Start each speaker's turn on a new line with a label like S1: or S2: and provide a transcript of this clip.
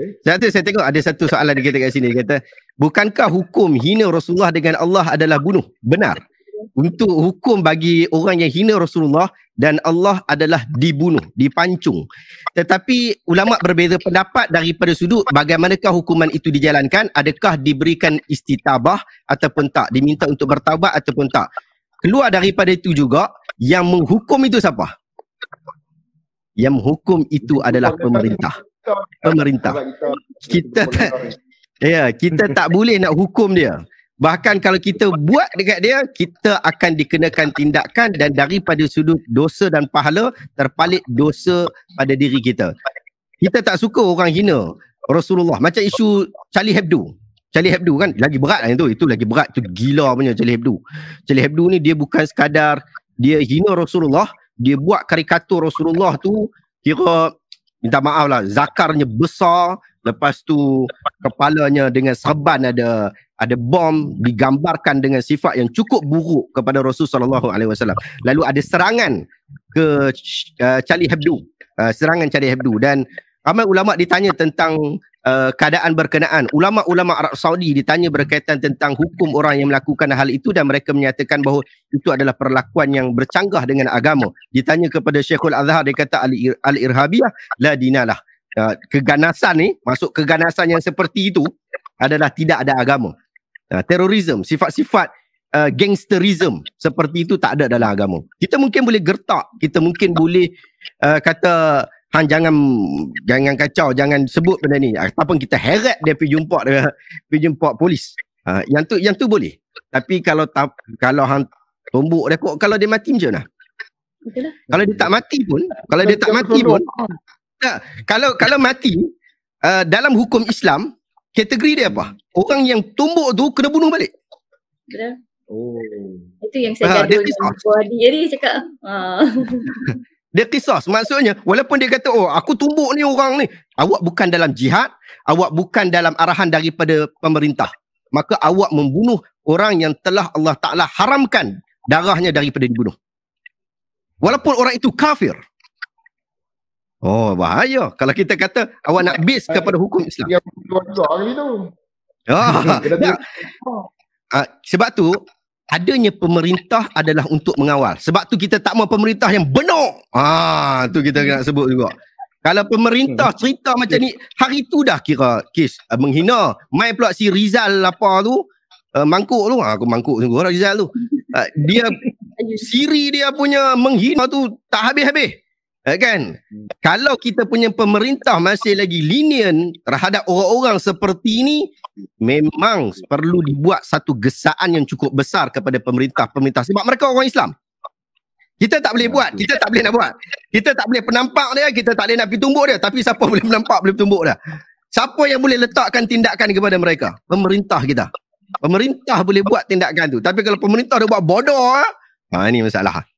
S1: Okay. Satu saya tengok ada satu soalan dia kata kat sini. Dia kata, bukankah hukum hina Rasulullah dengan Allah adalah bunuh? Benar. Untuk hukum bagi orang yang hina Rasulullah dan Allah adalah dibunuh, dipancung. Tetapi ulama berbeza pendapat daripada sudut bagaimanakah hukuman itu dijalankan, adakah diberikan istitabah ataupun tak, diminta untuk bertaubat ataupun tak. Keluar daripada itu juga, yang menghukum itu siapa? Yang menghukum itu adalah pemerintah pemerintah. Kita tak ya, kita tak boleh nak hukum dia. Bahkan kalau kita buat dekat dia, kita akan dikenakan tindakan dan daripada sudut dosa dan pahala terpalit dosa pada diri kita. Kita tak suka orang hina Rasulullah. Macam isu Charlie Hebdo. Charlie Hebdo kan lagi berat lah itu. Itu lagi berat. Itu gila punya Charlie Hebdo. Charlie Hebdo ni dia bukan sekadar dia hina Rasulullah. Dia buat karikatur Rasulullah tu kira minta maaf lah zakarnya besar lepas tu kepalanya dengan serban ada ada bom digambarkan dengan sifat yang cukup buruk kepada Rasul sallallahu alaihi wasallam lalu ada serangan ke uh, Charlie Hebdo uh, serangan Charlie Hebdo dan ramai ulama ditanya tentang uh, keadaan berkenaan. Ulama-ulama Arab Saudi ditanya hmm. berkaitan tentang hukum orang yang melakukan hal itu dan mereka menyatakan bahawa itu adalah perlakuan yang bercanggah dengan agama. Ditanya kepada Syekhul Azhar dia kata al-irhabiyah la dinalah. Uh, keganasan ni masuk keganasan yang seperti itu adalah tidak ada agama. Uh, eh, terorisme, sifat-sifat uh, gangsterisme seperti itu tak ada dalam agama. Kita mungkin boleh gertak, kita mungkin boleh uh, kata Han jangan jangan kacau, jangan sebut benda ni. Ataupun kita heret dia pergi jumpa dia, pergi jumpa polis. Uh, yang tu yang tu boleh. Tapi kalau ta, kalau han tumbuk, dia kok kalau dia mati macam mana? Lah. Kalau dia tak mati pun, kalau dia tak mati pun. Tak. Kalau kalau mati uh, dalam hukum Islam, kategori dia apa? Orang yang tumbuk tu kena bunuh balik. Lah. Oh. Itu yang saya uh, kata. Jadi dia cakap. Uh. Dia kisah maksudnya walaupun dia kata oh aku tumbuk ni orang ni. Awak bukan dalam jihad, awak bukan dalam arahan daripada pemerintah. Maka awak membunuh orang yang telah Allah Ta'ala haramkan darahnya daripada dibunuh. Walaupun orang itu kafir. Oh bahaya kalau kita kata awak nak bis kepada hukum Islam. Yang dua-dua hari tu. Oh, ya. Uh, sebab tu adanya pemerintah adalah untuk mengawal. Sebab tu kita tak mau pemerintah yang benuk. Ah, tu kita nak sebut juga. Kalau pemerintah hmm. cerita macam ni, hari tu dah kira kes uh, menghina. Mai pula si Rizal apa tu, uh, mangkuk tu. Ah, aku mangkuk sungguh lah Rizal tu. Uh, dia, siri dia punya menghina tu tak habis-habis. Eh, kan hmm. kalau kita punya pemerintah masih lagi linian terhadap orang-orang seperti ini memang perlu dibuat satu gesaan yang cukup besar kepada pemerintah-pemerintah sebab mereka orang Islam kita tak boleh buat kita tak boleh nak buat kita tak boleh penampak dia kita tak boleh nak pergi tumbuk dia tapi siapa boleh penampak, boleh tumbuk dia siapa yang boleh letakkan tindakan kepada mereka pemerintah kita pemerintah boleh buat tindakan tu tapi kalau pemerintah dah buat bodoh ah, ha ini masalah